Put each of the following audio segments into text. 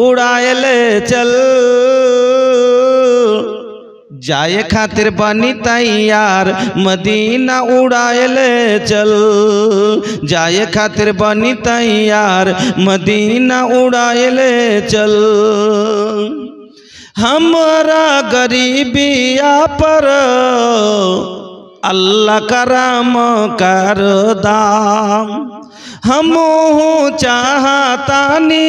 उड़ायल चल जाए खातिर बनी तैयार मदीना उड़ायल चल जाए खातिर बनी तैयार मदीना उड़ायल चल हमारा गरीबिया पर अल्लाह करम कर दाम हम नी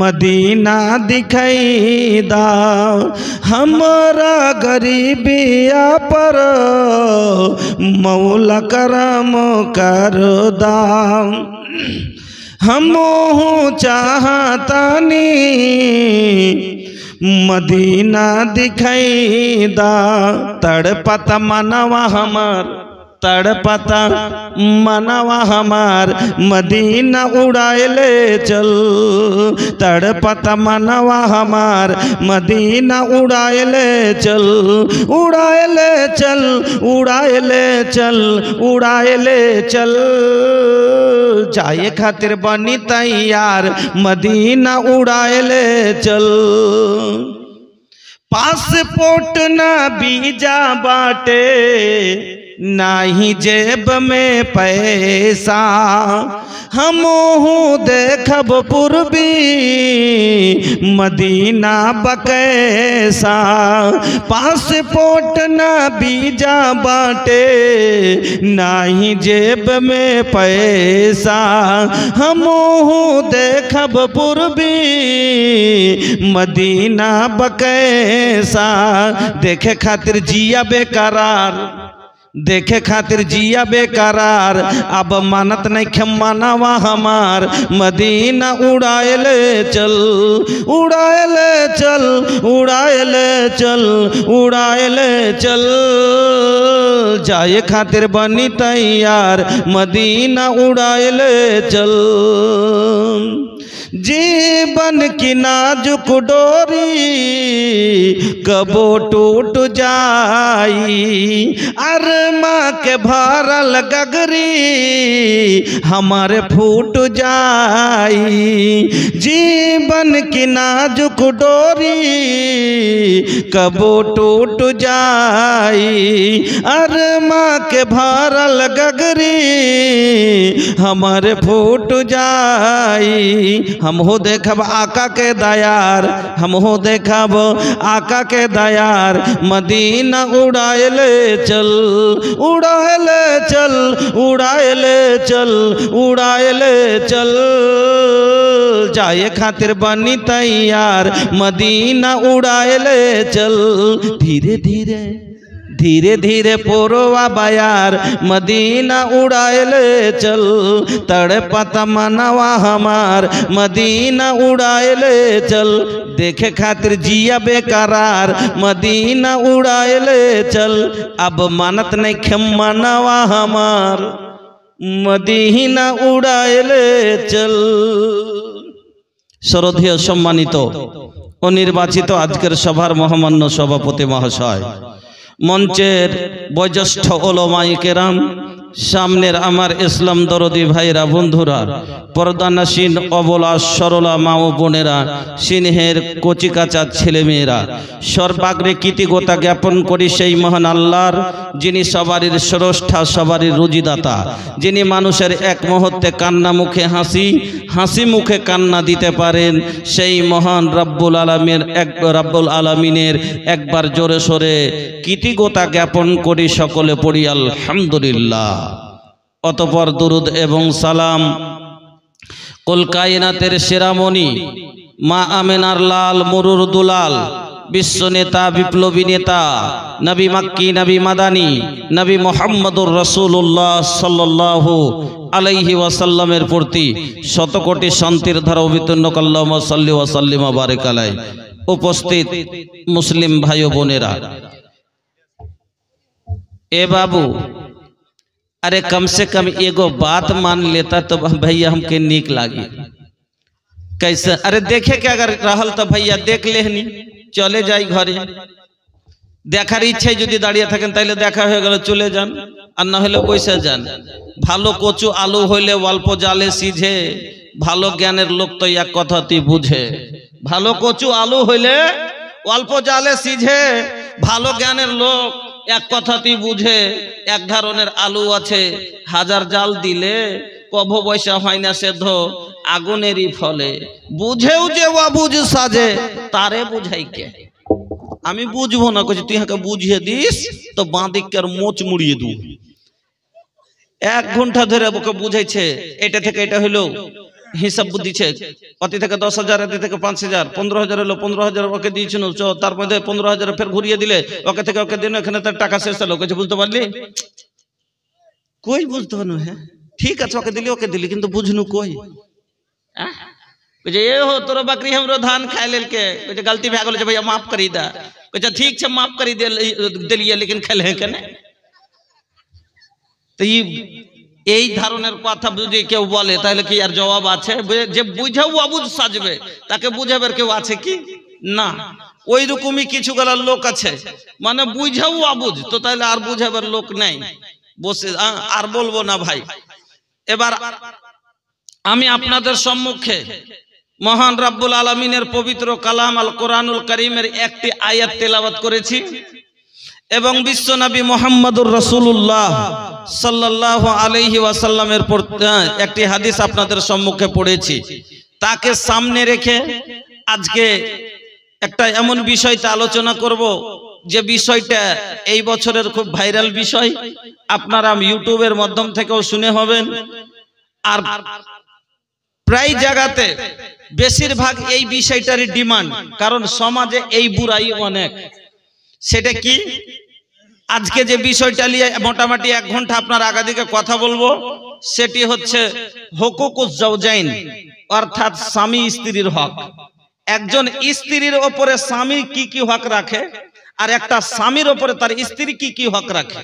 मदीना दिखाई दा हमारा गरीबिया पर मौल करम कर दा हम नी मदीना दिखाई दा तड़पत मनवा हमार तड़पता मनवा हमार मदीना उड़ाइले चल तड़पता मनवा हमार मदीना ले चल ले चल ले चल ले चल जाए खातिर बनी तैयार मदीना ले चल पासपोर्ट ना बीजा बाटे ही जेब में पैसा हमहू देखब पूर्वी मदीना बकैसा पासपोर्ट ना बीजा बाटे ही जेब में पैसा हमहू देखब पूर्वी मदीना बकैसा देखे खातिर जिया बेकरार देखे खातिर जिया बेकरार अब मानत नहीं वहाँ हमार मदीना ले चल ले चल ले चल ले चल जाए खातिर बनी तैयार मदीना ले चल जीवन की नाजुक जब डोरी कबो टूट जाई अरमा के भरल गगरी हमारे फूट जाई जीवन की नाजुक डोरी कबो टूट जाई अरमा के भरल गगरी हमारे फूट जाई हम हो देखब आका के दया यार हम हो देखब आका के दयार मदीना उड़ाएले चल उड़ाएले चल उड़ाएले चल उड़ाएले चल जाए खातिर बनी तैयार मदीना उड़ाएले चल धीरे धीरे धीरे धीरे पोरवा बायार मदीना उड़ाएले चल तड़प तमनवा हमार मदीना उड़ाएले चल देखे खातिर जिया बेकरार मदीना उड़ाएले चल अब मानत नहीं खमनवा हमार মদিনা উড়াইলে চল শরধীয় সম্মানিত ও নির্বাচিত আজকের সভার মহামান্য सभापति महाशय মঞ্চের বয়োজ্যেষ্ঠ ওলমাই কেরাম সামনের আমার ইসলাম দরদি ভাইরা বন্ধুরা পর্দানাসীন অবলা সরলা মা ও বোনেরা সিংহের কচিকাচার ছেলেমেয়েরা সর্বাগ্রে কৃতিকতা জ্ঞাপন করি সেই মহান আল্লাহর যিনি সবারই স্রষ্টা সবারই রুজিদাতা যিনি মানুষের এক মুহূর্তে কান্না মুখে হাসি হাসি মুখে কান্না দিতে পারেন সেই মহান রাব্বুল আলমের এক রাব্বুল আলমিনের একবার জোরে সরে কৃতিজ্ঞতা জ্ঞাপন করি সকলে পড়ি আলহামদুলিল্লাহ অতপর দুরুদ এবং সালাম কলকায়নাতের সেরামণি মা আমেনার লাল মরুর দুলাল বিশ্ব নেতা বিপ্লবী নেতা নবী মাক্কি নবী মাদানি নবী মোহাম্মদুর রসুল্লাহ সাল্লাহ আলাইহি ওয়াসাল্লামের প্রতি শতকোটি শান্তির ধারা অবিতন্ন কাল্লাম সাল্লি ওয়াসাল্লিমা বারেকালাই উপস্থিত মুসলিম ভাই বোনেরা এ বাবু अरे कम से कम एगो बात मान लेता तो भैया हमके निक लागी कैसे अरे देखे के अगर रहल तो भैया देख लेहनी चले जाई घरे দেখার ইচ্ছায় যদি দাঁড়িয়ে থাকেন তাইলে দেখা হয়ে গেল চলে যান আর না হলে বসে যান ভালো কচু আলু হইলে অল্প জালে সিঝে ভালো জ্ঞানের লোক তো এক কথাটি বুঝে ভালো কচু আলু হইলে অল্প জালে সিঝে ভালো জ্ঞানের লোক এক কথাতেই বুঝে এক ধরনের আলু আছে হাজার জাল দিলে কভ পয়সা হয় না সেদ্ধ আগুনেরই ফলে বুঝেও যে বুঝ সাজে তারে বুঝাই কে আমি বুঝবো না কিছু তুই হাকে বুঝিয়ে দিস তো বাঁদিককার মোচ মুড়িয়ে দু এক ঘন্টা ধরে ওকে বুঝাইছে এটা থেকে এটা হইলো হিসাব বুদ্ধি চেক পাতি থেকে দশ হাজার এতে থেকে পাঁচ হাজার পনেরো হাজার এলো পনেরো হাজার ওকে দিয়েছিল তার মধ্যে পনেরো হাজার ফের ঘুরিয়ে দিলে ওকে থেকে ওকে দিন এখানে তার টাকা শেষ হলো কিছু বুঝতে পারলি কই বুঝতে হলো হ্যাঁ ঠিক আছে ওকে দিলি ওকে দিলি কিন্তু বুঝনু কই যে এ হো তোর बकरी हमरो धान खाए लेल के जे गलती भए गेल जे भैया माफ करी दा कहै ठीक छै माफ करी देलियै लेकिन खेलहे कने तो ये এই ধরনের কথা যদি কেউ বলে তাহলে কি আর জবাব আছে যে বুঝেও অবুজ সাজবে তাকে বুঝাবার কেউ আছে কি না ওই রকমই কিছু গেলার লোক আছে মানে বুঝেও অবুজ তো তাহলে আর বুঝাবার লোক নেই বসে আর বলবো না ভাই এবার আমি আপনাদের সম্মুখে মহান রাব্বুল আলমিনের পবিত্র কালাম আল কোরআনুল করিমের একটি আয়াত তেলাবাত করেছি এবং নবী মোহাম্মদুর রসুল্লাহ সাল্লাহ আলহি ওয়াসাল্লামের একটি হাদিস আপনাদের সম্মুখে পড়েছি তাকে সামনে রেখে আজকে একটা এমন বিষয়টা আলোচনা করব যে বিষয়টা এই বছরের খুব ভাইরাল বিষয় আপনারা ইউটিউবের মাধ্যম থেকেও শুনে হবেন আর প্রায় জায়গাতে বেশিরভাগ এই বিষয়টারই ডিমান্ড কারণ সমাজে এই বুড়াই অনেক সেটা কি আজকে যে বিষয়টা নিয়ে মোটামুটি এক ঘন্টা আপনার আগাদিকে কথা বলবো সেটি হচ্ছে হকুকুজাইন অর্থাৎ স্বামী স্ত্রীর হক একজন স্ত্রীর ওপরে স্বামী কি কি হক রাখে আর একটা স্বামীর ওপরে তার স্ত্রী কি কি হক রাখে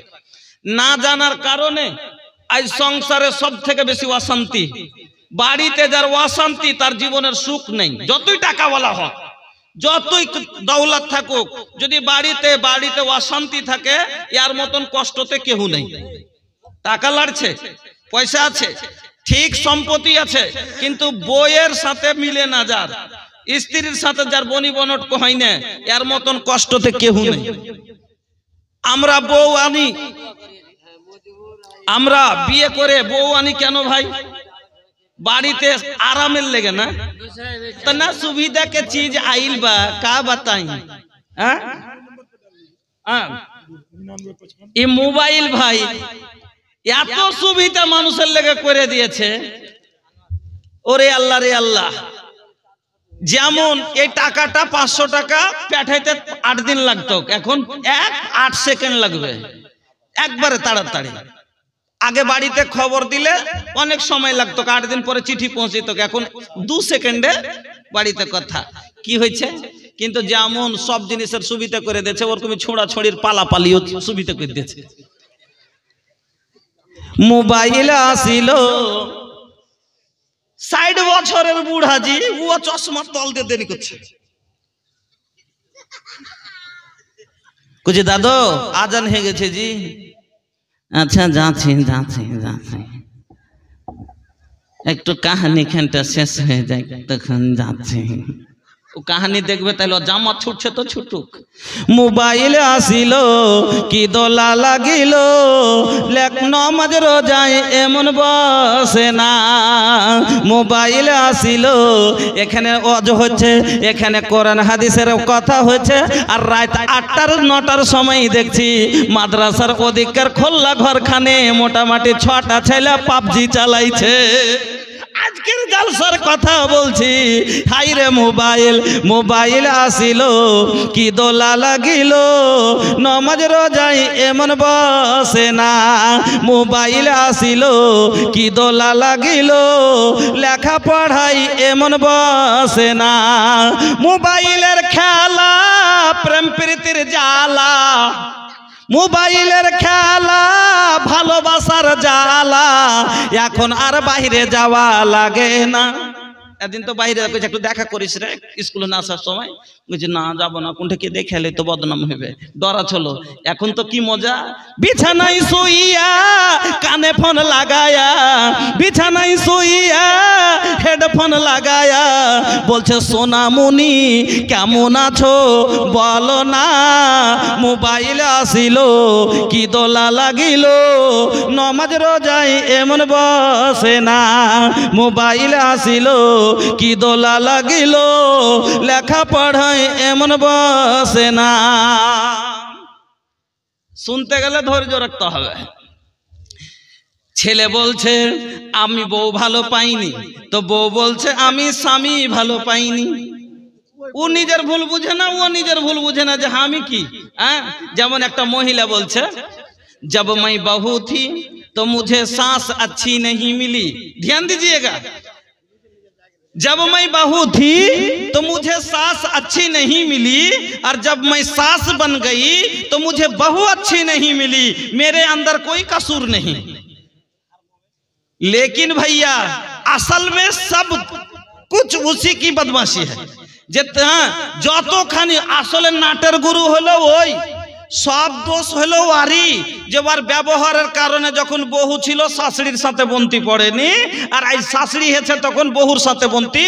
না জানার কারণে আজ সংসারে সব থেকে বেশি অশান্তি বাড়িতে যার অশান্তি তার জীবনের সুখ নেই যতই টাকাওয়ালা হয় যতই দৌলত থাকুক যদি বাড়িতে বাড়িতে অশান্তি থাকে ইয়ার মতন কষ্টতে কেউ নেই টাকা লাড়ছে পয়সা আছে ঠিক সম্পত্তি আছে কিন্তু বইয়ের সাথে মিলে না যার স্ত্রীর সাথে যার বনি বনট হয় না এর মতন কষ্টতে কেউ নেই আমরা বউ আনি আমরা বিয়ে করে বউ আনি কেন ভাই বাড়িতে আরামের লেগে না তো না সুবিধা কে চিজ আইল বা কা বাতাই হ্যাঁ? হ্যাঁ। এই মোবাইল ভাই এত সুবিধা মানুষের লেগে করে দিয়েছে ওরে আল্লাহ রে আল্লাহ যেমন এই টাকাটা পাঁচশো টাকা পাঠাইতে আট দিন লাগতো এখন এক আট সেকেন্ড লাগবে একবারে তাড়াতাড়ি আগে বাড়িতে খবর দিলে অনেক সময় লাগতো আট দিন পরে চিঠি পৌঁছে এখন দু সেকেন্ডে বাড়িতে কথা কি হয়েছে কিন্তু যেমন সব জিনিসের সুবিধা করে দিয়েছে ওরকমই ছড়ির পালা পালিও সুবিধা করে দিয়েছে মোবাইল আসিল সাইড বছরের বুড়াজি ও চশমার তল দিয়ে দেরি করছে কুচি দাদু আজান হয়ে গেছে জি আচ্ছা যাচ্ছি যাচ্ছি যাচ্ছি একটু কাহানি খানটা শেষ হয়ে যায় তখন যাচ্ছি কাহানি দেখবে তাহলে জামা ছুটছে তো ছুটুক মোবাইল আসিল কি দোলা লাগিল লেখ নমাজ রোজায় এমন বসে না মোবাইল আসিল এখানে অজ হচ্ছে এখানে কোরআন হাদিসের কথা হয়েছে আর রাত আটটার নটার সময় দেখছি মাদ্রাসার অধিকার খোল্লা ঘরখানে মোটামুটি ছটা ছেলে পাবজি চালাইছে আজকের জালসার কথা বলছি হাইরে মোবাইল মোবাইল আসিল কি দোলা লাগিল নমাজ রোজাই এমন বসে না মোবাইল আসিল কি দোলা লাগিল লেখা পড়াই এমন বসে না মোবাইলের খেলা প্রেম প্রীতির জ্বালা মোবাইলের খেলা ভালোবাসার জ্বালা এখন আর বাইরে যাওয়া লাগে না একদিন তো বাইরে একটু দেখা করিস রে স্কুলে না আসার সময় বলছি না যাবো না কোনটা কে দেখে তো বদনাম হবে ডরা চলো এখন তো কি মজা বিছানায় শুইয়া কানে ফোন লাগায়া বিছানায় শুইয়া হেডফোন লাগায়া বলছে সোনামুনি কেমন আছো বলো না মোবাইল আসিল কি দোলা লাগিল নমাজ রোজাই এমন বসে না মোবাইল আসিল কি দোলা লাগিল লেখা পড়াই এমন বসে না শুনতে গেলে ধৈর্য রাখতে হবে ছেলে বলছে আমি বউ ভালো পাইনি তো বউ বলছে আমি স্বামী ভালো পাইনি ও নিজের ভুল বুঝে না ও নিজের ভুল বুঝে না যে আমি কি হ্যাঁ যেমন একটা মহিলা বলছে जब मैं बहू थी तो मुझे सांस अच्छी नहीं मिली ध्यान दीजिएगा जब मैं बहू थी तो मुझे सास अच्छी नहीं मिली और जब मैं सास बन गई तो मुझे बहू अच्छी नहीं मिली मेरे अंदर कोई कसूर नहीं लेकिन भैया असल में सब कुछ उसी की बदमाशी है যেটা যতখানি আসলে নাটের গুরু হলো ওই সব দোষ হলো আরি যে ওর ব্যবহারের কারণে যখন বহু ছিল শাশুড়ির সাথে বন্তি পড়েনি আর এই শাশুড়ি হয়েছে তখন বহুর সাথে বন্তি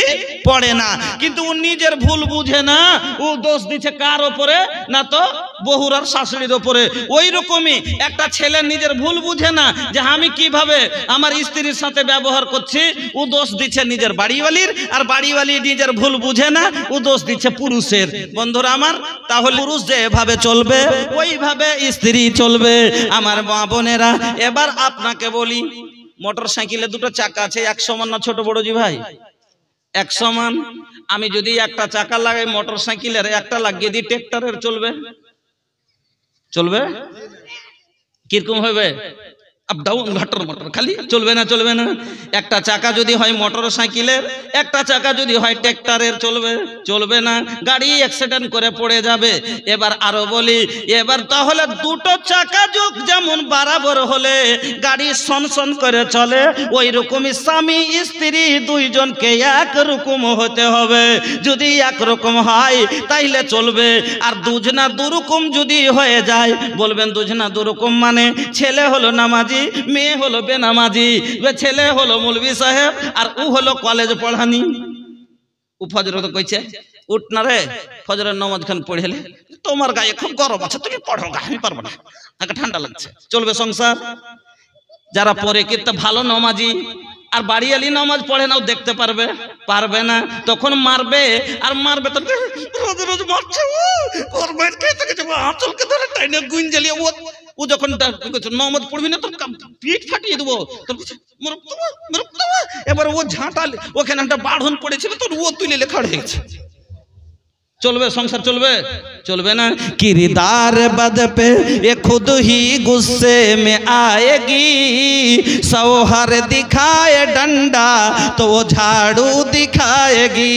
পড়ে না কিন্তু ও নিজের ভুল বুঝে না ও দোষ দিচ্ছে কার ওপরে না তো বহুরার শাশুড়ির ওপরে ওই রকমই একটা ছেলে নিজের ভুল বুঝে না যে আমি কিভাবে আমার স্ত্রীর সাথে ব্যবহার করছি ও দোষ দিচ্ছে নিজের বাড়িওয়ালির আর বাড়িওয়ালি নিজের ভুল বুঝে না ও দোষ দিচ্ছে পুরুষের বন্ধুরা আমার তাহলে পুরুষ যে এভাবে চলবে ওইভাবে স্ত্রী চলবে আমার মা বোনেরা এবার আপনাকে বলি মোটর সাইকেলে দুটো চাকা আছে এক সমান না ছোট বড় জি ভাই এক সমান আমি যদি একটা চাকা লাগাই মোটর সাইকেলের একটা লাগিয়ে দিই ট্রেক্টরের চলবে চলবে কিরকম হবে আপ ডাউন ঘটর মোটর খালি চলবে না চলবে না একটা চাকা যদি হয় মোটর সাইকেলের একটা চাকা যদি হয় ট্র্যাক্টরের চলবে চলবে না গাড়ি অ্যাক্সিডেন্ট করে পড়ে যাবে এবার আরো বলি এবার তাহলে দুটো চাকা যোগ যেমন বরাবর হলে গাড়ি সনসন করে চলে ওই রকমই স্বামী স্ত্রী দুইজনকে এক রকম হতে হবে যদি এক রকম হয় তাইলে চলবে আর দুজনা দুরকম যদি হয়ে যায় বলবেন দুজনা দুরকম মানে ছেলে হলো নামাজি মেয়ে হলো বেনামাজি ছেলে হলো মুলবি সাহেব আর ও হলো কলেজ পড়ানি ও ফজর তো কইছে উঠ না রে ফজরের নমাজ খান পড়েলে তোমার গায়ে খুব গরম আছে তুমি পড়ো গা আমি পারবো না আগে ঠান্ডা লাগছে চলবে সংসার যারা পরে কিন্তু ভালো নমাজি আর বাড়ি আলি নামাজ পড়ে নাও দেখতে পারবে পারবে না তখন মারবে আর মারবে তো রোজ রোজ মারছে আঁচলকে ধরে টাইনে ও ও যখন নমজ পড়বি না তোর পিঠ ফাটিয়ে দেবো এবার ও ঝাঁটালে ওখানে একটা বাড়ন পড়েছিল তোর ও তুলে লেখা হয়েছে चलबे संसार चलबे चलबे ना किरदार बद पे ये खुद ही गुस्से में आएगी सौहर दिखाए डंडा तो वो झाड़ू दिखाएगी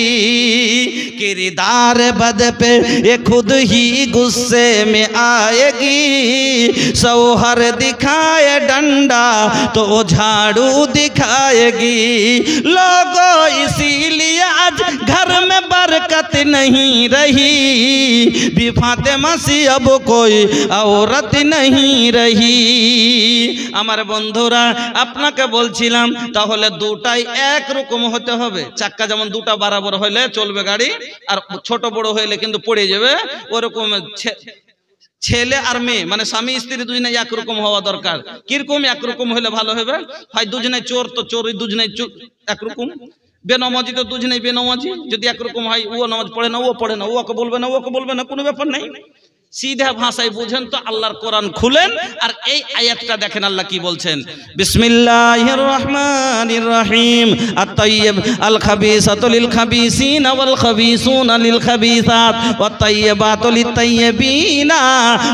किरदार बद पे ये खुद ही गुस्से में आएगी सौहर दिखाए डंडा तो वो झाड़ू दिखाएगी लोगों इसीलिए आज घर में बरकत नहीं रही भी फातेमा सी अब कोई औरत नहीं रही আমার বন্ধুরা আপনাকে বলছিলাম তাহলে দুটাই একরকম হতে হবে চাক্কা যেমন দুটা বরাবর হলে চলবে গাড়ি আর ছোট বড় হইলে কিন্তু পড়ে যাবে ওরকম ছেলে আর মেয়ে মানে স্বামী স্ত্রী দুজনে একরকম হওয়া দরকার কিরকম একরকম হলে ভালো হবে ভাই দুজনে চোর তো চোর দুজনে একরকম বেনমাজি তো তুঝ নেই বেনমাজি যদি একরকম হয় ও নামাজ পড়ে না ও পড়ে না ওকে বলবে না ওকে বলবে না কোনো ব্যাপার নেই সিধা ভাষায় বুঝেন তো আল্লাহর কোরআন খুলেন আর এই আয়াতটা দেখেন আল্লাহ কি বলছেন বিসমিল্লাহির রহমানির রহিম আত-তাইয়্যিব আল খাবিসাতু লিল খাবিসিনা ওয়াল খাবিসুনা লিল খাবিসাত ওয়াত তাইয়্যিবাতু লিত তাইয়্যিবিনা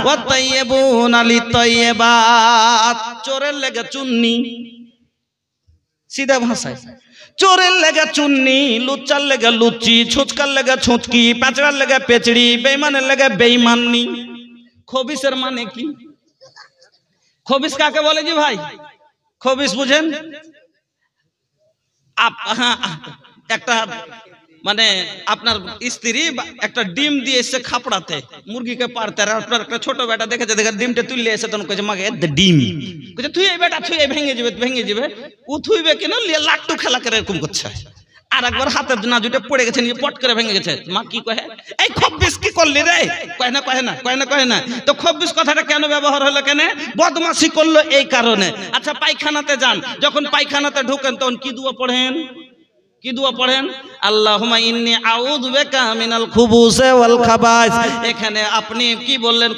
ওয়াত তাইয়্যিবুনা লিত তাইয়্যিবাত চোরের লেগে চুন্নি সিধা ভাষায় চোরের লেগা চুন্নি লুচার লেগা লুচি ছুচকার লেগা ছুচকি পেঁচড়ার লেগা পেঁচড়ি বেইমানের লেগা বেইমাননি খবিসের মানে কি খবিস কাকে বলে যে ভাই খবিস বুঝেন হ্যাঁ, একটা মানে আপনার স্ত্রী একটা ডিম দিয়ে এসছে খাপড়াতে মুরগিকে পারতে আপনার একটা ছোট বেটা দেখেছে দেখে ডিমটা তুললে এসে তখন কয়েছে মাকে ডিম কয়েছে তুই এই বেটা তুই ভেঙে যাবে ভেঙে যাবে ও থুইবে কেন লাট্টু খেলা করে এরকম করছে আর একবার হাতের না জুটে পড়ে গেছে নিয়ে পট করে ভেঙে গেছে মা কি কহে এই খুব বেশ কি করলি রে কয় না কহে না কয় না কহে না তো খুব বেশ কথাটা কেন ব্যবহার হলো কেন বদমাসি করলো এই কারণে আচ্ছা পায়খানাতে যান যখন পায়খানাতে ঢুকেন তখন কি দুয়া পড়েন কি দোয়া পড়েন আল্লাহুমা ইন্নি আউযু বিকা মিনাল খুবুসে ওয়াল খাবাইস এখানে আপনি কি বললেন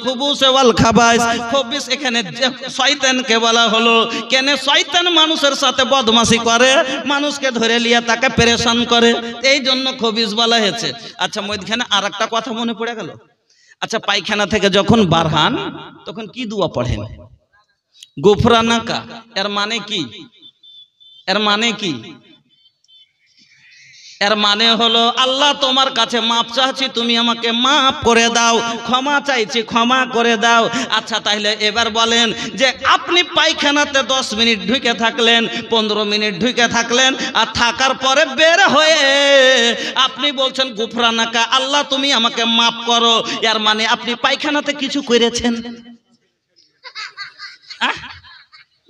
এখানে বলা হলো মানুষের সাথে বদমাশি করে মানুষকে ধরে তাকে পেরেশান করে এই জন্য বলা হয়েছে আচ্ছা মধ্যখানে একটা কথা মনে পড়ে গেল আচ্ছা পায়খানা থেকে যখন বারহান তখন কি দুয়া পড়েন গোফরানাকা এর মানে কি এর মানে কি এর মানে হলো আল্লাহ তোমার কাছে মাপ চাচ্ছি তুমি আমাকে মাপ করে দাও ক্ষমা চাইছি ক্ষমা করে দাও আচ্ছা তাহলে এবার বলেন যে আপনি পায়খানাতে দশ মিনিট ঢুকে থাকলেন পনেরো মিনিট ঢুকে থাকলেন আর থাকার পরে বের হয়ে আপনি বলছেন গুফরানাকা আল্লাহ তুমি আমাকে মাপ করো এর মানে আপনি পায়খানাতে কিছু করেছেন হ্যাঁ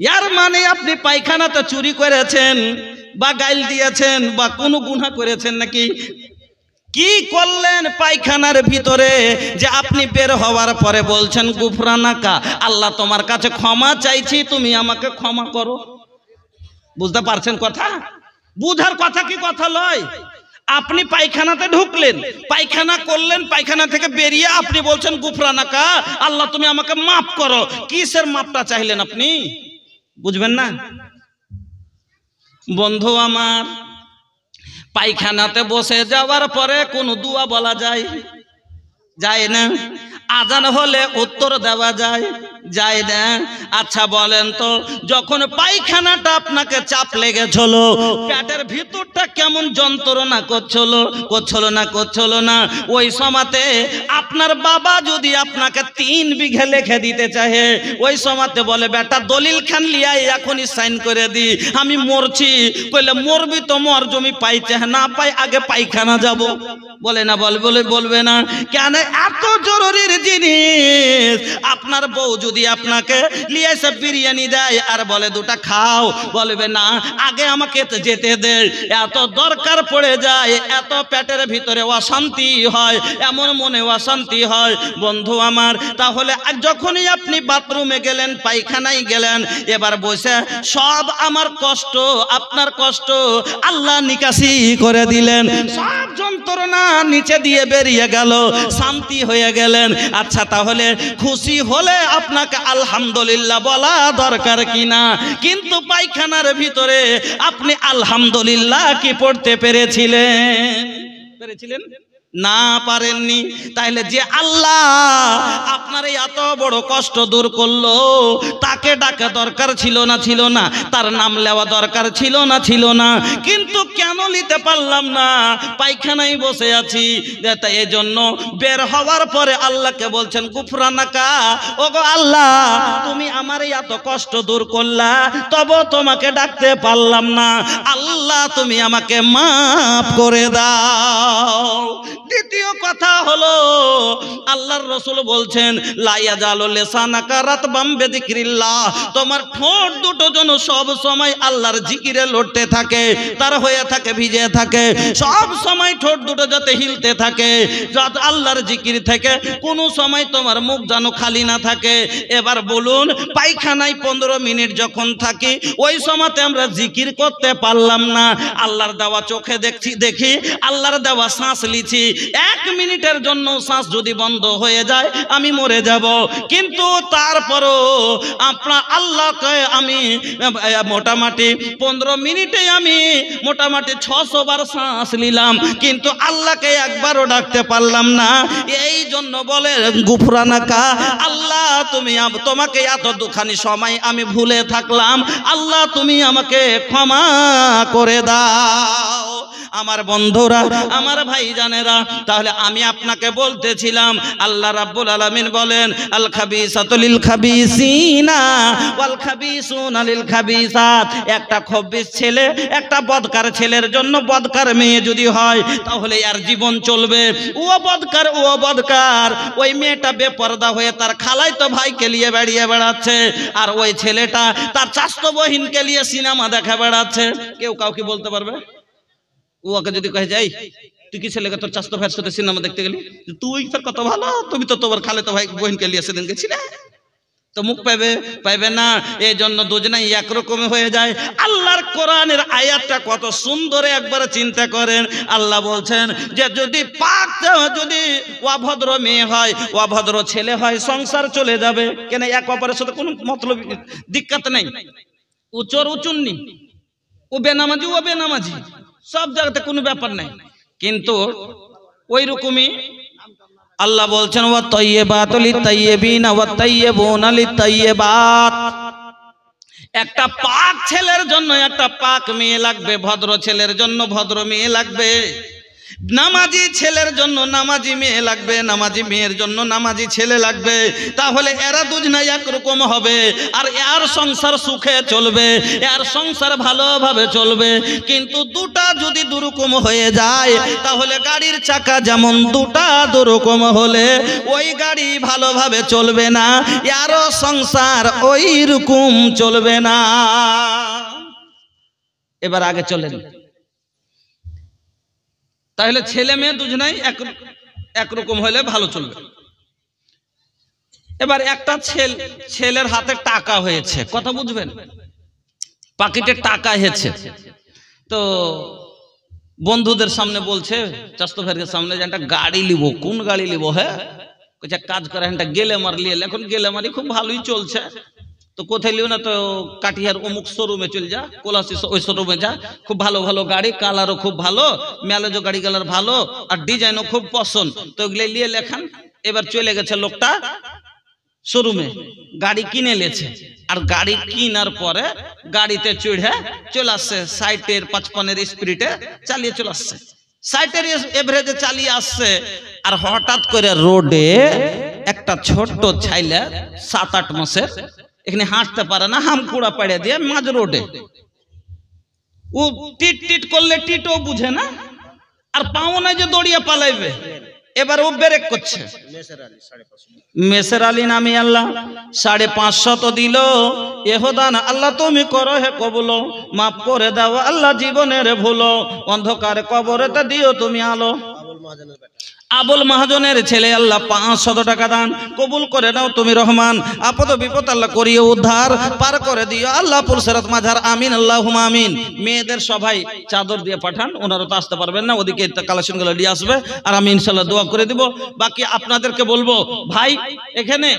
ইয়ার মানে আপনি পায়খানাটা চুরি করেছেন বা গাইল দিয়েছেন বা কোনো গুণা করেছেন নাকি কি করলেন পায়খানার ভিতরে যে আপনি বের হওয়ার পরে বলছেন গুফরানাকা আল্লাহ তোমার কাছে ক্ষমা চাইছি তুমি আমাকে ক্ষমা করো বুঝতে পারছেন কথা বুঝার কথা কি কথা লয় আপনি পায়খানাতে ঢুকলেন পায়খানা করলেন পায়খানা থেকে বেরিয়ে আপনি বলছেন গুফরানাকা আল্লাহ তুমি আমাকে মাফ করো কিসের মাপটা চাইলেন আপনি বুঝবেন না বন্ধু আমার পায়খানাতে বসে যাওয়ার পরে কোনো দুয়া বলা যায় যায় না আজান হলে উত্তর দেওয়া যায় যাই না আচ্ছা বলেন তো যখন পায়খানাটা আপনাকে চাপ লেগেছিল প্যাটের ভিতরটা কেমন যন্ত্রণা করছিল করছিল না করছিল না ওই সমাতে আপনার বাবা যদি আপনাকে তিন বিঘে লেখে দিতে চাহে ওই সমাতে বলে বেটা দলিল খান লিয়াই এখনই সাইন করে দি আমি মরছি কইলে মরবি তো মর জমি পাইছে না পাই আগে পায়খানা যাব বলে না বল বলে বলবে না কেন এত জরুরি জিনিস আপনার বউ যদি আপনাকে নিয়ে এসে বিরিয়ানি দেয় আর বলে দুটা খাও বলবে না আগে আমাকে যেতে দে এত দরকার পড়ে যায় এত পেটের ভিতরে অশান্তি হয় এমন মনে অশান্তি হয় বন্ধু আমার তাহলে যখনই আপনি বাথরুমে গেলেন পায়খানায় গেলেন এবার বসে সব আমার কষ্ট আপনার কষ্ট আল্লাহ নিকাশি করে দিলেন সব যন্ত্রণা নিচে দিয়ে বেরিয়ে গেল শান্তি হয়ে গেলেন আচ্ছা তাহলে খুশি হলে আপনাকে আলহামদুলিল্লাহ বলা দরকার কিনা কিন্তু পায়খানার ভিতরে আপনি আলহামদুলিল্লাহ কি পড়তে পেরেছিলেন পেরেছিলেন না পারেননি তাইলে যে আল্লাহ আপনার এত বড় কষ্ট দূর করলো তাকে ডাকা দরকার ছিল না ছিল না তার নাম লেওয়া দরকার ছিল না ছিল না কিন্তু কেন নিতে পারলাম না পায়খানায় বসে আছি এই এজন্য বের হওয়ার পরে আল্লাহকে বলছেন গুফরানাকা ওগো আল্লাহ তুমি আমার এত কষ্ট দূর করলা তব তোমাকে ডাকতে পারলাম না আল্লাহ তুমি আমাকে মাফ করে দাও দ্বিতীয় কথা হলো আল্লাহর রসুল বলছেন লাইয়া জালো লেসানাকা রাত বাম্বে দিক্রিল্লাহ তোমার ঠোঁট দুটো যেন সব সময় আল্লাহর জিকিরে লড়তে থাকে তার হয়ে থাকে ভিজে থাকে সব সময় ঠোঁট দুটো যাতে হিলতে থাকে যত আল্লাহর জিকির থেকে কোনো সময় তোমার মুখ যেন খালি না থাকে এবার বলুন পায়খানায় পনেরো মিনিট যখন থাকি ওই সময়তে আমরা জিকির করতে পারলাম না আল্লাহর দেওয়া চোখে দেখছি দেখি আল্লাহর দেওয়া শ্বাস লিছি এক মিনিটের জন্য শ্বাস যদি বন্ধ হয়ে যায় আমি মরে যাব কিন্তু তারপরও আপনার আল্লাহকে আমি মোটামুটি পনেরো মিনিটে আমি মোটামুটি ছশো বার শ্বাস নিলাম কিন্তু আল্লাহকে একবারও ডাকতে পারলাম না এই জন্য বলে গুফরানাকা আল্লাহ তুমি তোমাকে এত দুখানি সময় আমি ভুলে থাকলাম আল্লাহ তুমি আমাকে ক্ষমা করে দাও আমার বন্ধুরা আমার ভাই জানেরা তাহলে আমি আপনাকে বলতেছিলাম আল্লাহ রাব্বুল আলামিন বলেন আল খাবিসাতুলিল খাবিসিনা ওয়াল খাবিসুনা লিল খাবিসাত একটা খবিস ছেলে একটা বদকার ছেলের জন্য বদকার মেয়ে যদি হয় তাহলে আর জীবন চলবে ও বদকার ও বদকার ওই মেয়েটা বেপর্দা হয়ে তার খালাই তো ভাইকে নিয়ে বেড়িয়ে বেড়াচ্ছে আর ওই ছেলেটা তার চাস্ত বহিনকে নিয়ে সিনেমা দেখা বেড়াচ্ছে কেউ কাউকে বলতে পারবে ও ওকে যদি কে যাই তুই কি ছেলেকে তোর তো ভাইয়ের সাথে সিনেমা দেখতে গেলি তুই তোর কত ভালো তুমি তো তোমার খালে তো ভাই বহিনকে লিয়ে সেদিন গেছিলে তো মুখ পাইবে পাইবে না এই জন্য দুজনাই একরকমে হয়ে যায় আল্লাহর কোরআনের আয়াতটা কত সুন্দরে একবার চিন্তা করেন আল্লাহ বলছেন যে যদি পাক যদি অভদ্র মেয়ে হয় অভদ্র ছেলে হয় সংসার চলে যাবে কেন এক অপরের সাথে কোনো মতলব দিক্কাত নেই উচর উচুন্নি ও বেনামাজি ও বেনামাজি সব জায়গাতে কোনো ব্যাপার নাই কিন্তু ওই রকমই আল্লাহ বলছেন ওয়া তৈবাত লি তৈবিন ওয়া তৈবুন লি তৈবাত একটা পাক ছেলের জন্য একটা পাক মেয়ে লাগবে ভদ্র ছেলের জন্য ভদ্র মেয়ে লাগবে নামাজি ছেলের জন্য নামাজি মেয়ে লাগবে নামাজি মেয়ের জন্য নামাজি ছেলে লাগবে তাহলে এরা দুজনা একরকম হবে আর এর সংসার সুখে চলবে এর সংসার ভালোভাবে চলবে কিন্তু দুটা যদি দুরকম হয়ে যায় তাহলে গাড়ির চাকা যেমন দুটা দুরকম হলে ওই গাড়ি ভালোভাবে চলবে না এরও সংসার ওই রকম চলবে না এবার আগে চলে যাবে তাহলে ছেলে মেয়ে দুজনেই এক একরকম হলে ভালো চলবে এবার একটা ছেলে ছেলের হাতে টাকা হয়েছে কথা বুঝবেন পাকিটে টাকা হয়েছে তো বন্ধুদের সামনে বলছে চাস্তো ভাইয়ের সামনে যে একটা গাড়ি নিব কোন গাড়ি নিব হ্যাঁ কাজ করে একটা গেলে মারলি এখন গেলে মারি খুব ভালোই চলছে তো কোথায় লিও না তো কাটিহার অমুক শোরুমে চলে যা কোলাসি ওই শোরুমে যা খুব ভালো ভালো গাড়ি কালারও খুব ভালো ম্যালেজও গাড়ি কালার ভালো আর ডিজাইনও খুব পছন্দ তো ওগুলো নিয়ে লেখান এবার চলে গেছে লোকটা শোরুমে গাড়ি কিনে লেছে আর গাড়ি কিনার পরে গাড়িতে চড়ে চলে আসছে সাইটের পাঁচপনের স্পিরিটে চালিয়ে চলে আসছে সাইটের এভারেজে চালিয়ে আসছে আর হঠাৎ করে রোডে একটা ছোট্ট ছাইলে সাত আট মাসের এখানে হাঁটতে পারে না হামকুড়া পাড়ে দিয়ে মাঝ রোডে ও টিট টিট করলে টিটও বুঝে না আর পাও না যে দড়িয়া পালাইবে এবার ও ব্রেক করছে মেসের আলী নামি আল্লাহ সাড়ে পাঁচশত দিল এহদান আল্লাহ তুমি করো হে কবুল মাফ করে দাও আল্লাহ জীবনের ভুলো অন্ধকার কবরেতে দিও তুমি আলো আবুল মাহাদানের ছেলে আল্লাহ 500 টাকা দান কবুল করে নাও তুমি रहमान বিপদ বিপত আল্লাহ করিও উদ্ধার পার করে দিও আল্লাহ পুলसरत মজার আমিন আল্লাহু আকামিন মেয়েদের সবাই চাদর দিয়ে পাঠান ওনারও তা আসতে পারবেন না ওইদিকে কালেকশনগুলো নিয়ে আসবে আর আমি ইনশাআল্লাহ দোয়া করে দেব বাকি আপনাদেরকে বলবো ভাই এখানে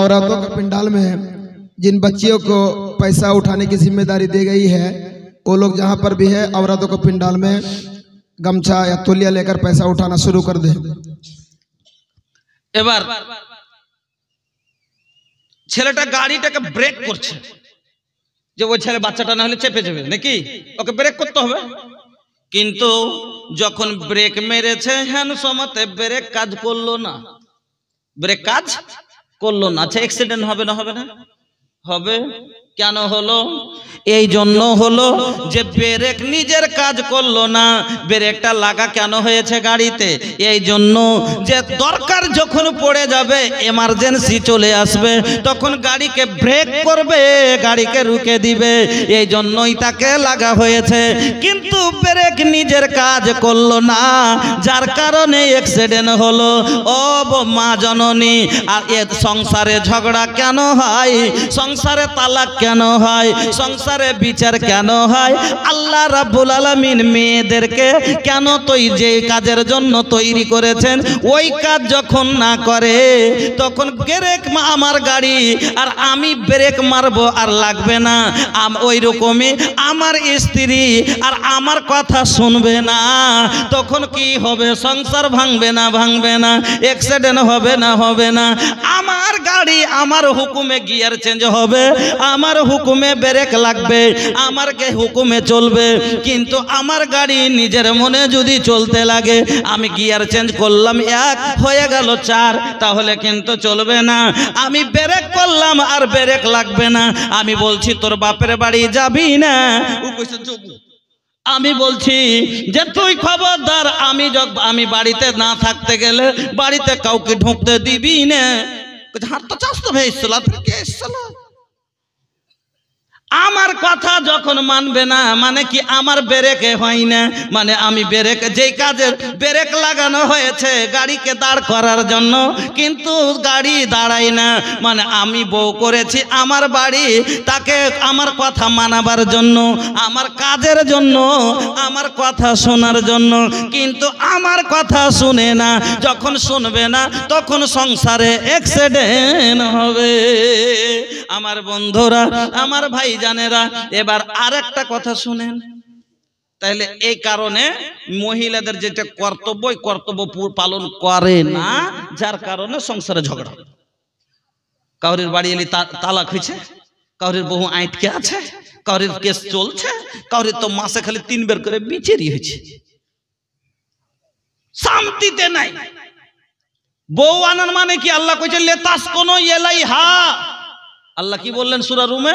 আওরাদোক পিণ্ডাল میں जिन बच्चियों को पैसा उठाने की जिम्मेदारी दी गई है वो लोग जहां पर भी है আওরাদোক পিণ্ডাল میں গামছা या तोलिया लेकर पैसा उठाना शुरू कर दे এবার ছেলেটা গাড়িটাকে ব্রেক করছে যে ওই ছেলে বাচ্চাটা না হলে চেপে যাবে নাকি ওকে ব্রেক করতে হবে কিন্তু যখন ব্রেক মেরেছে হ্যান সমাতে ব্রেক কাজ করলো না ব্রেক কাজ করলো না আচ্ছা অ্যাক্সিডেন্ট হবে না হবে না হবে কেন হলো এই জন্য হলো যে ব্রেক নিজের কাজ করলো না ব্রেকটা লাগা কেন হয়েছে গাড়িতে এই জন্য যে দরকার যখন পড়ে যাবে এমার্জেন্সি চলে আসবে তখন গাড়িকে ব্রেক করবে গাড়িকে রুকে দিবে এই জন্যই তাকে লাগা হয়েছে কিন্তু ব্রেক নিজের কাজ করলো না যার কারণে অ্যাক্সিডেন্ট হলো ও মা জননী আর এ সংসারে ঝগড়া কেন হয় সংসারে তালাক কেন হয় সংসারে বিচার কেন হয় আল্লাহ রাব্বুল আলামিন মেয়েদেরকে কেন তৈ যে কাজের জন্য তৈরি করেছেন ওই কাজ যখন না করে তখন ব্রেক আমার গাড়ি আর আমি ব্রেক মারবো আর লাগবে না ওই রকমই আমার স্ত্রী আর আমার কথা শুনবে না তখন কি হবে সংসার ভাঙবে না ভাঙবে না অ্যাক্সিডেন্ট হবে না হবে না আমার গাড়ি আমার হুকুমে গিয়ার চেঞ্জ হবে আমার আমার হুকুমে ব্রেক লাগবে আমার কে হুকুমে চলবে কিন্তু আমার গাড়ি নিজের মনে যদি চলতে লাগে আমি গিয়ার চেঞ্জ করলাম এক হয়ে গেল চার তাহলে কিন্তু চলবে না আমি ব্রেক করলাম আর ব্রেক লাগবে না আমি বলছি তোর বাপের বাড়ি যাবি না আমি বলছি যে তুই খবরদার আমি যখন আমি বাড়িতে না থাকতে গেলে বাড়িতে কাউকে ঢুকতে দিবি না হাঁটতে চাস তো ভাই কে ইসলাম আমার কথা যখন মানবে না মানে কি আমার ব্রেকে হয় না মানে আমি বেরেক যেই কাজের বেরেক লাগানো হয়েছে গাড়িকে দাঁড় করার জন্য কিন্তু গাড়ি দাঁড়াই না মানে আমি বউ করেছি আমার বাড়ি তাকে আমার কথা মানাবার জন্য আমার কাজের জন্য আমার কথা শোনার জন্য কিন্তু আমার কথা শুনে না যখন শুনবে না তখন সংসারে অ্যাক্সিডেন্ট হবে আমার বন্ধুরা আমার ভাই ভাইজানেরা এবার আর একটা কথা শুনেন তাহলে এই কারণে মহিলাদের যেটা কর্তব্য কর্তব্য পালন করে না যার কারণে সংসারে ঝগড়া কাউরের বাড়ি এলি তালাক হয়েছে কাউরের বহু আইটকে আছে কাউরের কেস চলছে কাউরের তো মাসে খালি তিন বের করে বিচেরি হয়েছে শান্তিতে নাই বউ আনার মানে কি আল্লাহ কইছে লেতাস কোন এলাই হা আল্লাহ কি বললেন সুরা রুমে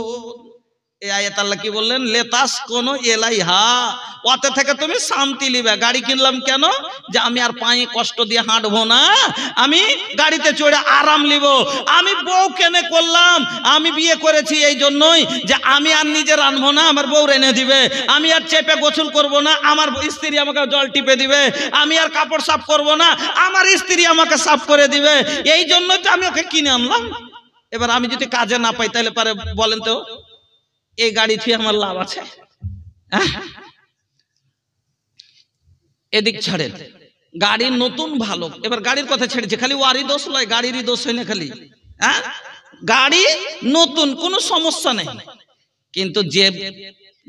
এই আয়াত আল্লাহ কি বললেন লেতাস কোন এলাইহা ওতে থেকে তুমি শান্তি নিবে গাড়ি কিনলাম কেন যে আমি আর পায়ে কষ্ট দিয়ে হাঁটবো না আমি গাড়িতে চড়ে আরাম লিব আমি বউ কেনে করলাম আমি বিয়ে করেছি এই জন্যই যে আমি আর নিজে রাঁধবো না আমার বউ রেনে দিবে আমি আর চেপে গোসল করব না আমার স্ত্রী আমাকে জল টিপে দিবে আমি আর কাপড় সাফ করব না আমার স্ত্রী আমাকে সাফ করে দিবে এই জন্যই তো আমি ওকে কিনে আনলাম এবার আমি যদি কাজে না পাই তাহলে পারে বলেন তো এই গাড়ি থেকে আমার লাভ আছে হ্যাঁ? এদিক ছাড়ে গাড়ি নতুন ভালো এবার গাড়ির কথা ছেড়েছে খালি ওয়ারি দোষ লয় গাড়িরই দোষ হয় না খালি হ্যাঁ গাড়ি নতুন কোনো সমস্যা নেই কিন্তু যে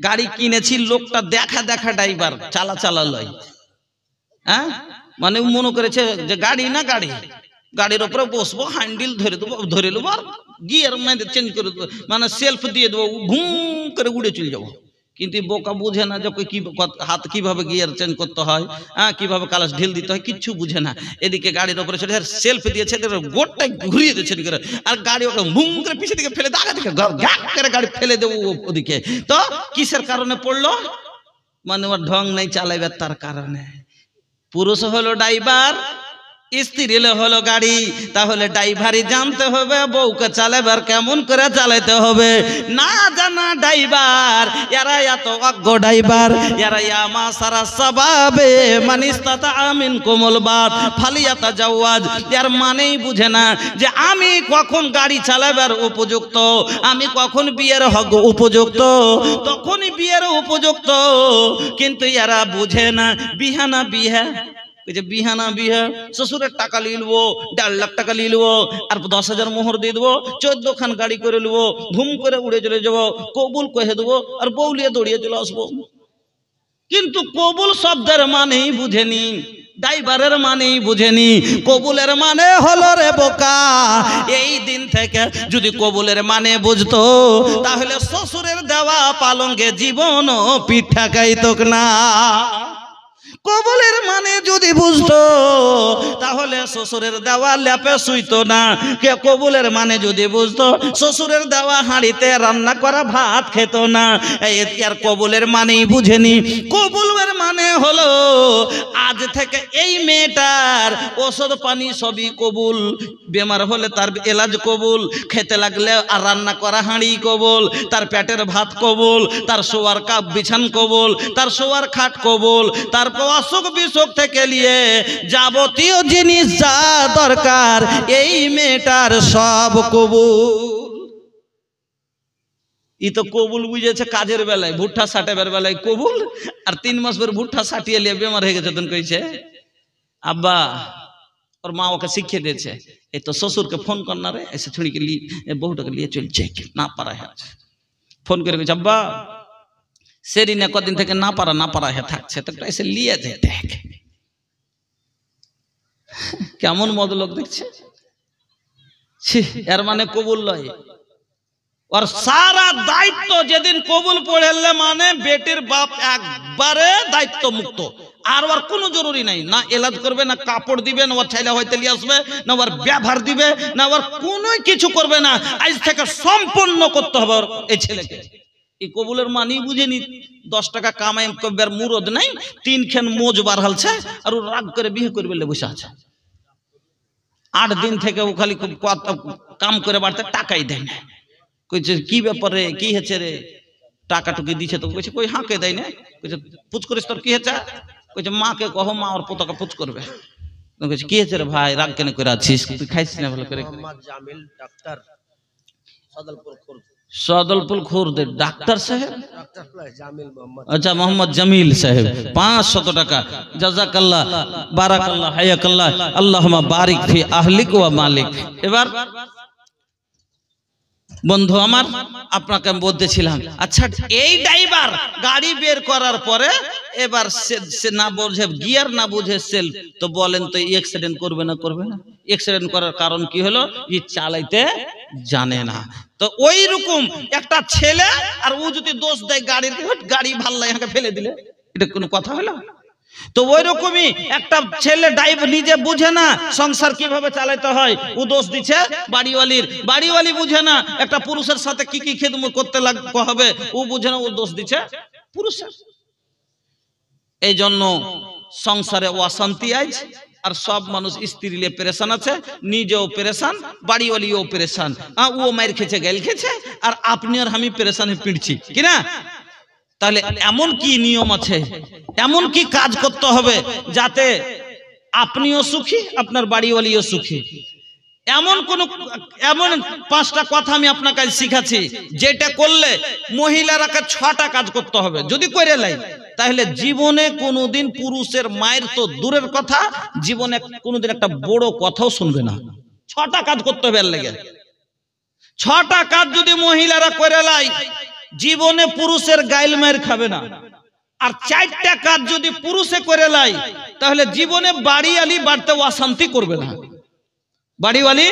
গাড়ি কিনেছি লোকটা দেখা দেখা ড্রাইভার চালা চালা লয় হ্যাঁ মানে মনে করেছে যে গাড়ি না গাড়ি গাড়ির ওপরে বসবো হ্যান্ডেল ধরে দেবো ধরে নেবো গিয়ার মাইন্ড চেঞ্জ করে দেবো মানে সেলফ দিয়ে দেবো ঘুম করে উড়ে চলে যাবো কিন্তু বোকা বুঝে না যে কি হাত কিভাবে গিয়ার চেঞ্জ করতে হয় হ্যাঁ কিভাবে কালাস ঢিল দিতে হয় কিচ্ছু বুঝে না এদিকে গাড়ির ওপরে চলে সেলফি দিয়েছে গোটটা ঘুরিয়ে দিচ্ছে করে আর গাড়ি ওকে মুম করে পিছিয়ে দিকে ফেলে দাগা দিকে ঘ্যাক করে গাড়ি ফেলে দেবো ওদিকে তো কিসের কারণে পড়লো মানে ওর ঢং নাই চালাইবার তার কারণে পুরুষ হলো ড্রাইভার স্ত্রীর এলে হলো গাড়ি তাহলে ড্রাইভারি জানতে হবে বউকে চালাবার কেমন করে চালাতে হবে না জানা ড্রাইভার এরা এত অজ্ঞ ড্রাইভার এরা আমা সারা সবাবে মানিস তাতা আমিন কোমল বাদ ফালিয়াতা জাওয়াজ এর মানেই বুঝে না যে আমি কখন গাড়ি চালাবার উপযুক্ত আমি কখন বিয়ের হক উপযুক্ত তখনই বিয়ের উপযুক্ত কিন্তু এরা বুঝে না বিহানা বিহা যে বিহা বিহা শ্বশুরের টাকা নিয়ে নেবো দেড় লাখ টাকা নিয়ে নেবো আর দশ হাজার মোহর দিয়ে দেবো চোদ্দ খান গাড়ি করে নেবো ধুম করে উড়ে চলে যাবো কবুল কহে দেবো আর বৌলিয়ে দৌড়িয়ে চলে আসবো কিন্তু কবুল শব্দের মানেই বুঝেনি ড্রাইভারের মানেই বুঝেনি কবুলের মানে হলো রে বোকা এই দিন থেকে যদি কবুলের মানে বুঝতো তাহলে শ্বশুরের দেওয়া পালঙ্কে জীবন পিঠা খাইতক না কবলের মানে যদি বুঝতো তাহলে শ্বশুরের দেওয়া ল্যাপে শুইতো না কে কবুলের মানে যদি বুঝতো শ্বশুরের দেওয়া হাঁড়িতে রান্না করা ভাত খেত না এর কবুলের মানেই বুঝেনি কবুল হলো আজ থেকে এই মেয়েটার ওষুধ পানি সবই কবুল বেমার হলে তার এলাজ কবুল খেতে লাগলে আর রান্না করা হাঁড়ি কবুল তার পেটের ভাত কবুল তার শোয়ার কাপ বিছান কবুল তার শোয়ার খাট কবুল তার অসুখ বিসুখ থেকে নিয়ে যাবতীয় জিনিস যা দরকার এই মেয়েটার সব কবুল ই তো কবুল বুঝেছে কাজের বেলায় ভুট্টা সাটাবার বেলায় কবুল আর তিন মাস পর ভুট্টা সাটিয়ে লিয়ে বেমার হয়ে গেছে তখন কইছে আব্বা ওর মা ওকে শিখিয়ে দিয়েছে এই তো শ্বশুরকে ফোন কর না রে এসে ছুঁড়িকে লিয়ে বহুটাকে নিয়ে চলছে না পারা হ্যাঁ ফোন করে কইছে আব্বা সেরি না কদিন থেকে না পারা না পারা হ্যাঁ থাকছে তো এসে লিয়ে যে দেখ কেমন মদ লোক দেখছে এর মানে কবুল লয় আর সারা দায়িত্ব যেদিন কবুল পড়লে মানে বেটির বাপ একবারে দায়িত্ব মুক্ত আর ওর কোনো জরুরি নাই না এলাজ করবে না কাপড় দিবে না ওর ছেলে হয়তো নিয়ে আসবে না ওর ব্যবহার দিবে না ওর কোনো কিছু করবে না আজ থেকে সম্পূর্ণ করতে হবে ওর এই ছেলেকে এই কবুলের মানি বুঝেনি দশ টাকা কামাই কব্যার মুরদ নাই খেন মোজ বার হালছে আর ও রাগ করে বিয়ে করবে বসে আছে আট দিন থেকে ও খালি কাম করে বাড়তে টাকাই দেয় না কইছে কি ব্যাপারে কি হেছ রে টাকা টুকে দিছে তো কইছে কই হাঁকে দাইনে কইছে পুচ করে স্তর কি হেছা কইছে মা কে গহ মা আর পুতক পুচ করবে তো কইছে কি হেছ রে ভাই রাগ কেন করে আছিস খাইছিনা ভালো করে মোহাম্মদ জামিল ডাক্তার সাদলপুর খুর সাদলপুর খুরদের ডাক্তার সাহেব ডাক্তার জামিল মোহাম্মদ আচ্ছা মোহাম্মদ জামিল সাহেব 500 টাকা জাযাকাল্লাহ বারাকাল্লাহ হাইয়াকাল্লাহ আল্লাহুমা বারিক ফি আহলিক ওয়া মালিক এবার বন্ধু আমার আপনাকে আমি বলতেছিলাম আচ্ছা এই ড্রাইভার গাড়ি বের করার পরে এবার সে না বোঝে গিয়ার না বুঝে সেল তো বলেন তো এক্সিডেন্ট করবে না করবে না এক্সিডেন্ট করার কারণ কি হলো ই চালাইতে জানে না তো ওই রকম একটা ছেলে আর ও যদি দোষ দেয় গাড়ির গাড়ি ভাল লাগে ফেলে দিলে এটা কোনো কথা হলো তো ওই রকমই একটা ছেলে ডাইভ নিজে বুঝে না সংসার কিভাবে চালাতে হয় উদোষ দোষ দিচ্ছে বাড়িওয়ালির বাড়িওয়ালি বুঝে না একটা পুরুষের সাথে কি কি খেদমত করতে লাগবে হবে ও বুঝে না উদোষ দিচ্ছে পুরুষের এই জন্য সংসারে অশান্তি আছে আর সব মানুষ স্ত্রী লিয়ে পেরেশান আছে নিজেও পেরেশান বাড়িওয়ালিও পেরেশান ও মায়ের খেছে গেল খেছে আর আপনি আর আমি পেরেশানে পিড়ছি কিনা তাহলে এমন কি নিয়ম আছে এমন কি কাজ করতে হবে যাতে আপনিও সুখী আপনার বাড়িওয়ালিও সুখী এমন কোন এমন পাঁচটা কথা আমি আপনার কাছে শিখাচ্ছি যেটা করলে মহিলারাকে ছটা কাজ করতে হবে যদি করে লাই তাহলে জীবনে কোনোদিন পুরুষের মায়ের তো দূরের কথা জীবনে কোনোদিন একটা বড় কথাও শুনবে না ছটা কাজ করতে হবে এর লেগে ছটা কাজ যদি মহিলারা করে লাই জীবনে পুরুষের গাইল মায়ের খাবে না আর চারটা কাজ যদি পুরুষে করে লাই তাহলে জীবনে বাড়িওয়ালি বাড়তে অশান্তি করবে না বাড়িওয়ালি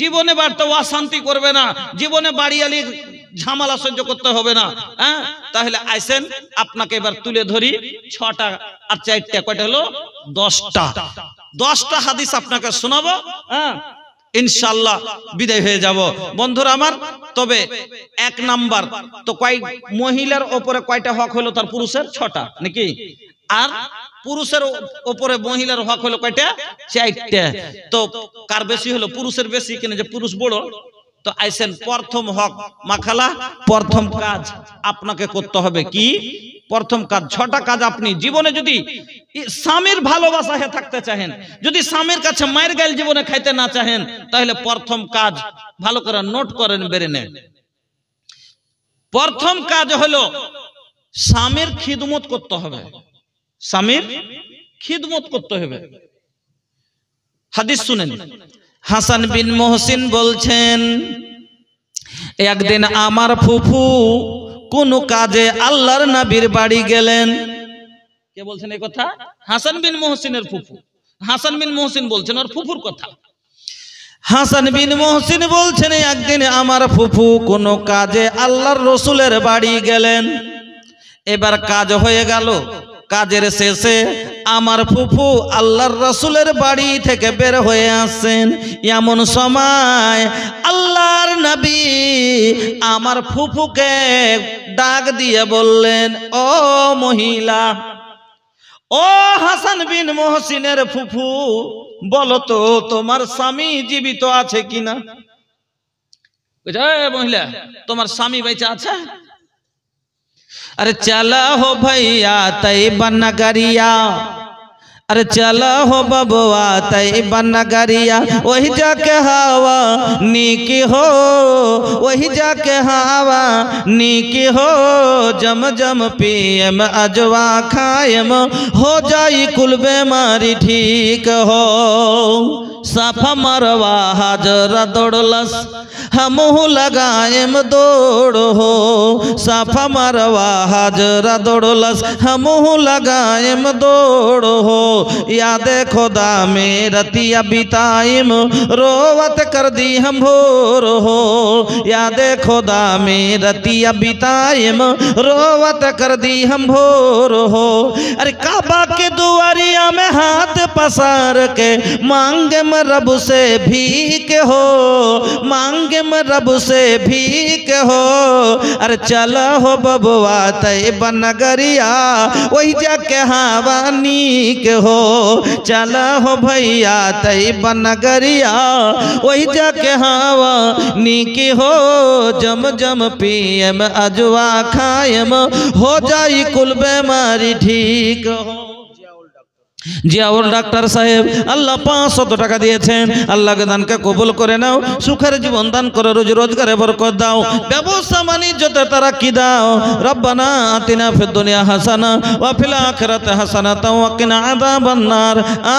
জীবনে বাড়তে অশান্তি করবে না জীবনে বাড়িওয়ালি ঝামেলা সহ্য করতে হবে না হ্যাঁ তাহলে আইসেন আপনাকে এবার তুলে ধরি ছটা আর চারটা কয়টা হলো দশটা দশটা হাদিস আপনাকে শোনাবো হ্যাঁ ইনশাল্লাহ বিদায় হয়ে যাব বন্ধুরা আমার তবে এক নাম্বার তো কয় মহিলার ওপরে কয়টা হক হলো তার পুরুষের ছটা নাকি আর পুরুষের ওপরে মহিলার হক হলো কয়টা চারটে তো কার বেশি হলো পুরুষের বেশি কিনে যে পুরুষ বড় তো আইসেন প্রথম হক মাখালা প্রথম কাজ আপনাকে করতে হবে কি প্রথম কাজ ছটা কাজ আপনি জীবনে যদি স্বামীর ভালোবাসা হয়ে থাকতে চাহেন যদি স্বামীর কাছে মায়ের গাইল জীবনে খাইতে না চাহেন তাহলে প্রথম কাজ ভালো করে নোট করেন বেড়ে নেন প্রথম কাজ হলো স্বামীর খিদমত করতে হবে স্বামীর খিদমত করতে হবে হাদিস শুনেন হাসান বিন মোহসিন বলছেন একদিন আমার ফুফু কোন কাজে আল্লাহর নাবির বাড়ি গেলেন কে বলছেন এই কথা হাসান বিন মোহসিনের ফুফু হাসান বিন মোহসিন বলছেন ওর ফুফুর কথা হাসান বিন মোহসিন বলছেন একদিন আমার ফুফু কোন কাজে আল্লাহর রসুলের বাড়ি গেলেন এবার কাজ হয়ে গেল কাজের শেষে আমার ফুফু আল্লাহর রসুলের বাড়ি থেকে বের হয়ে আসেন এমন সময় আল্লাহর নবী আমার ফুফুকে ডাক দিয়ে বললেন ও মহিলা ও হাসান বিন মহসিনের ফুফু বলো তো তোমার স্বামী জীবিত আছে কিনা মহিলা তোমার স্বামী বেঁচে আছে अरे चल हो भैया तई बनगरिया अरे चल हो बबुआ तई बनगरिया वही जाके हवा निक हो वही जाके हवा निक हो जम जम पियम अजवा खायम हो जाई कुल बेमारी ठीक हो सफ मरवा हजर दौड़लस हम लगाएम दौड़ हो साफा मरवा हाजरा दौड़लस हम लगाएम दौड़ हो याद खुदा मेरा तिया बिताइम रोवत कर दी हम भोर हो याद खुदा मेरा तिया बिताइम रोवत कर दी हम भोर हो अरे काबा के दुआरिया में हाथ पसार के मांगे मरब से भीख हो मांगे प्रेम रब से भी हो अरे चल हो बबुआ तय बनगरिया वही जाके हवा नीक हो चल हो भैया तय बनगरिया वही जाके हवा नीक हो जम जम पियम अजवा खायम हो जाई कुल बीमारी ठीक हो জিয়াউর ডাক্তার সাহেব আল্লাহ শত টাকা দিয়েছেন আল্লাহকে দানকে কবুল করে নাও সুখের জীবন দান করে রোজ রোজগারে বরকত দাও ব্যবসা বাণিজ্যতে তারা কি দাও রব্বানা আতিনা ফিদ দুনিয়া হাসানা ওয়া ফিল আখিরাতে হাসানা ওয়া কিনা আযাবান নার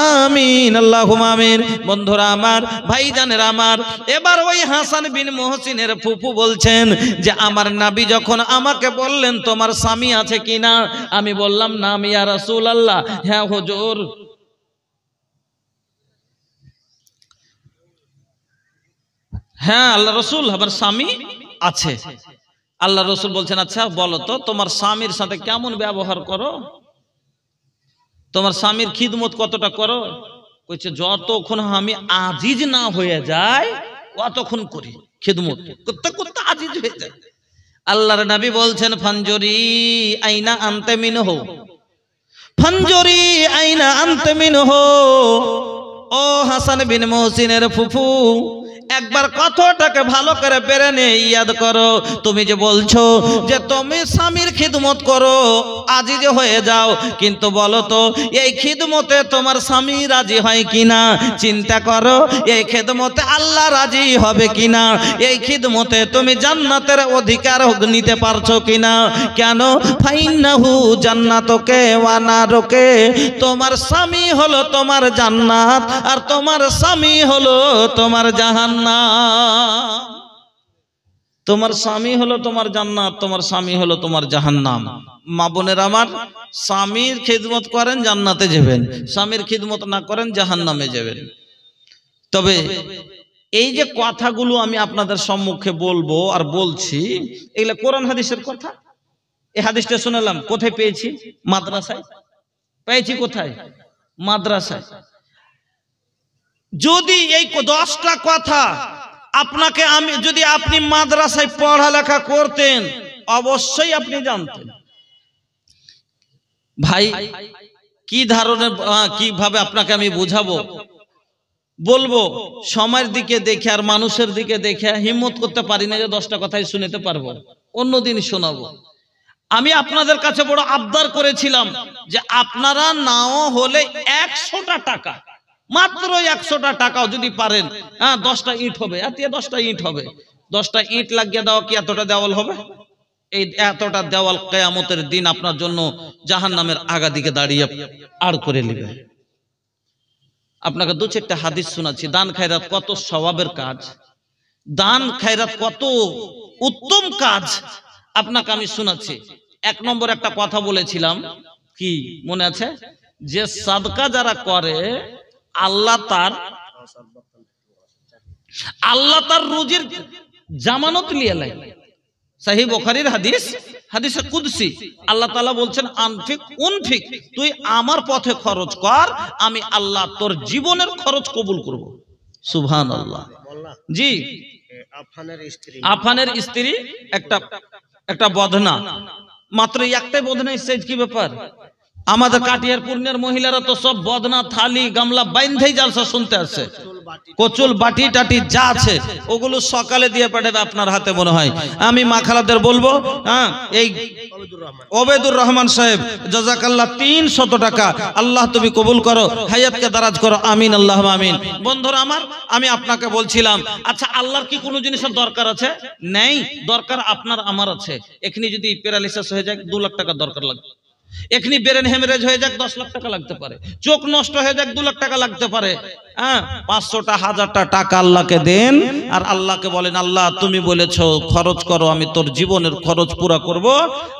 আমিন আল্লাহুম্মা আমিন বন্ধুরা আমার ভাইজানের আমার এবার ওই হাসান বিন মুহসিনের ফুফু বলছেন যে আমার নাবি যখন আমাকে বললেন তোমার স্বামী আছে কিনা আমি বললাম না ইয়া রাসূলুল্লাহ হ্যাঁ হুজুর বছর হ্যাঁ আল্লাহ রসুল আমার স্বামী আছে আল্লাহ রসুল বলছেন আচ্ছা বলো তো তোমার স্বামীর সাথে কেমন ব্যবহার করো তোমার স্বামীর খিদমত কতটা করো কইছে যতক্ষণ আমি আজিজ না হয়ে যায় কতক্ষণ করি খিদমত করতে করতে আজিজ হয়ে যায় আল্লাহর নাবি বলছেন ফাঞ্জরি আইনা আনতে মিন হোক ফঞ্জরি আইনা আন্ত হো ও হাসান বিন মোহসিনের ফুফু একবার কথাটাকে ভালো করে বেড়ে নিয়ে ইয়াদ করো তুমি যে বলছো যে তুমি স্বামীর খিদমত করো আজি যে হয়ে যাও কিন্তু বলো তো এই খিদমতে তোমার স্বামী রাজি হয় কিনা চিন্তা করো এই খিদমতে আল্লাহ রাজি হবে কিনা এই খিদমতে তুমি জান্নাতের অধিকার নিতে পারছো কিনা কেন ফাইনাহু জান্নাতকে ওয়ানারকে তোমার স্বামী হলো তোমার জান্নাত আর তোমার স্বামী হলো তোমার জাহান্নাম তোমার স্বামী হলো তোমার জান্নাত তোমার স্বামী হলো তোমার জাহান্নাম মা বোনের আমার স্বামীর খিদমত করেন জান্নাতে যাবেন স্বামীর খিদমত না করেন জাহান্নামে যাবেন তবে এই যে কথাগুলো আমি আপনাদের সম্মুখে বলবো আর বলছি এগুলো কোরআন হাদিসের কথা এই হাদিসটা শুনেলাম কোথায় পেয়েছি মাদ্রাসায় পেয়েছি কোথায় মাদ্রাসায় যদি এই দশটা কথা আপনাকে আমি যদি আপনি মাদ্রাসায় পড়ালেখা করতেন অবশ্যই আপনি জানতেন ভাই কি ধরনের কিভাবে আপনাকে আমি বুঝাবো বলবো সময়ের দিকে দেখে আর মানুষের দিকে দেখে হিম্মত করতে পারি না যে দশটা কথাই শুনেতে পারবো অন্যদিন শোনাবো আমি আপনাদের কাছে বড় আবদার করেছিলাম যে আপনারা নাও হলে একশোটা টাকা মাত্র একশোটা টাকাও যদি পারেন হ্যাঁ দশটা ইট হবে এতে দশটা ইট হবে দশটা ইট লাগিয়ে দেওয়া কি এতটা দেওয়াল হবে এই এতটা দেওয়াল কেয়ামতের দিন আপনার জন্য জাহান নামের আগা দিকে দাঁড়িয়ে আর করে নেবে আপনাকে দু চারটা হাদিস শোনাচ্ছি দান খায়রাত কত স্বভাবের কাজ দান খায়রাত কত উত্তম কাজ আপনাকে আমি শোনাচ্ছি এক নম্বর একটা কথা বলেছিলাম কি মনে আছে যে সাদকা যারা করে আল্লাহ তার আল্লাহ তার রুজির জামানত লিয়ে লাই সাহি বখারির হাদিস হাদিসে কুদসি আল্লাহ তালা বলছেন আনফিক উনফিক তুই আমার পথে খরচ কর আমি আল্লাহ তোর জীবনের খরচ কবুল করব সুভান আল্লাহ জি আফানের স্ত্রী একটা একটা বদনা মাত্র একটাই বদনা সে কি ব্যাপার আমাদের কাটিয়ার পূর্ণের মহিলারা তো সব বদনা থালি গামলা বাইন্ধেই জালসা শুনতে আছে। কচুল বাটি টাটি যা আছে ওগুলো সকালে দিয়ে পাঠাবে আপনার হাতে মনে হয় আমি মাখালাদের বলবো হ্যাঁ এই ওবেদুর রহমান সাহেব জজাকাল্লাহ তিন শত টাকা আল্লাহ তুমি কবুল করো হায়াতকে দারাজ করো আমিন আল্লাহ আমিন বন্ধুরা আমার আমি আপনাকে বলছিলাম আচ্ছা আল্লাহর কি কোনো জিনিসের দরকার আছে নেই দরকার আপনার আমার আছে এখানে যদি প্যারালিসিস হয়ে যায় দু লাখ টাকা দরকার লাগবে এখনি ব্রেন হেমারেজ হয়ে যাক দশ লাখ টাকা লাগতে পারে চোখ নষ্ট হয়ে যাক দু লাখ টাকা লাগতে পারে হ্যাঁ পাঁচশোটা হাজারটা টাকা আল্লাহকে দেন আর আল্লাহকে বলেন আল্লাহ তুমি বলেছ খরচ করো আমি তোর জীবনের খরচ পুরা করব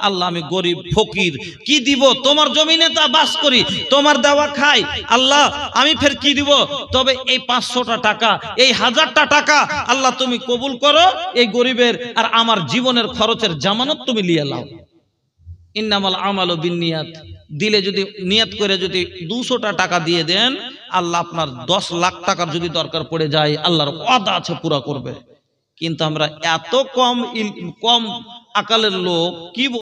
আল্লাহ আমি গরিব ফকির কি দিব তোমার জমিনে তা বাস করি তোমার দেওয়া খাই আল্লাহ আমি ফের কি দিব তবে এই পাঁচশোটা টাকা এই হাজারটা টাকা আল্লাহ তুমি কবুল করো এই গরিবের আর আমার জীবনের খরচের জামানত তুমি লিয়ে লাও ইন্নামাল আমাল ও বিনিয়াত দিলে যদি নিয়াত করে যদি দুশোটা টাকা দিয়ে দেন আল্লাহ আপনার দশ লাখ টাকার যদি দরকার পড়ে যায় আল্লাহর অদা আছে পুরা করবে কিন্তু আমরা এত কম কম আকালের লোক কি